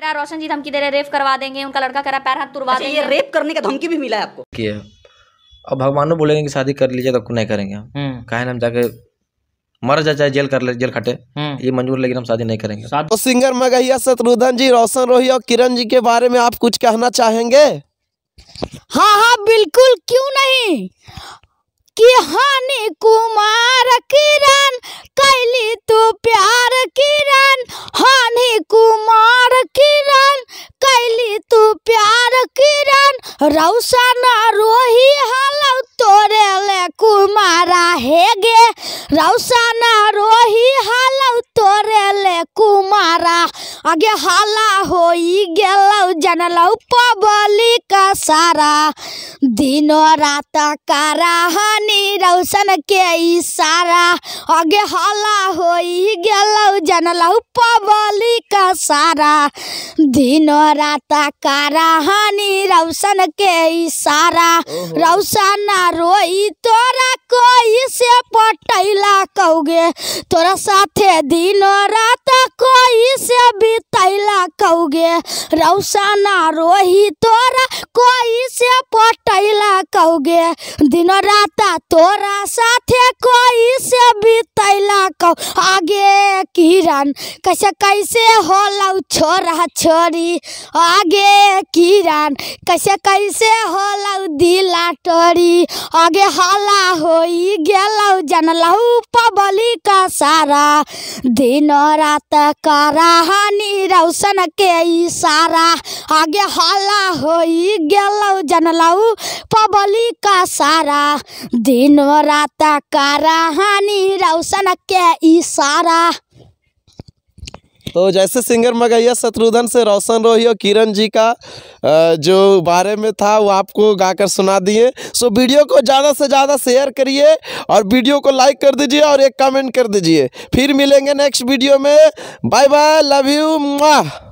मेरा रोशन जी धमकी दे रहे रेप करवा देंगे उनका लड़का कह रहा पैर हाथ तुरवा अच्छा, देंगे ये रेप करने का धमकी भी मिला है आपको किया अब भगवान बोलेंगे कि शादी कर लीजिए तो नहीं करेंगे हम्म। कहे ना हम जाके मर जा चाहे जेल कर ले जेल खटे हम्म। ये मंजूर लेकिन हम शादी नहीं करेंगे तो सिंगर मगैया शत्रुधन जी रोशन रोही और किरण जी के बारे में आप कुछ कहना चाहेंगे हाँ हाँ बिल्कुल क्यों नहीं कि हनी कुमार किरण रौसा न रोही हालव तोरे ले कुमारा हे गे न रोही हाल आगे हल्ला हो गल जनल पबली का सारा दिनो रात कराहनी रोशन के इशारा आगे हल्ला हो गल जनल पबली का सारा दिन रात कराहनी रोशन के इशारा रोशन रोई तोरा कोई से पटैला कौगे तोरा साथे दिनो कौगे रौसाना रोही तोरा कोई से पटैला कौगे दिन राता तोरा साथे कोई से बीतला कहू आगे किरण कैसे कैसे लौ छोरा छोरी आगे किरण कैसे कैसे लौ दिला टोरी आगे हला हो गेलौ जनलहु पबली का सारा दिन रात कराहानी रौशन के इशारा आगे हला हो गेलौ जनलहु पबली का सारा दिन रात कराहानी रौशन के इशारा तो जैसे सिंगर मगैया शत्रुधन से रोशन रोही और किरण जी का जो बारे में था वो आपको गाकर सुना दिए सो वीडियो को ज़्यादा से ज़्यादा शेयर करिए और वीडियो को लाइक कर दीजिए और एक कमेंट कर दीजिए फिर मिलेंगे नेक्स्ट वीडियो में बाय बाय लव यू माह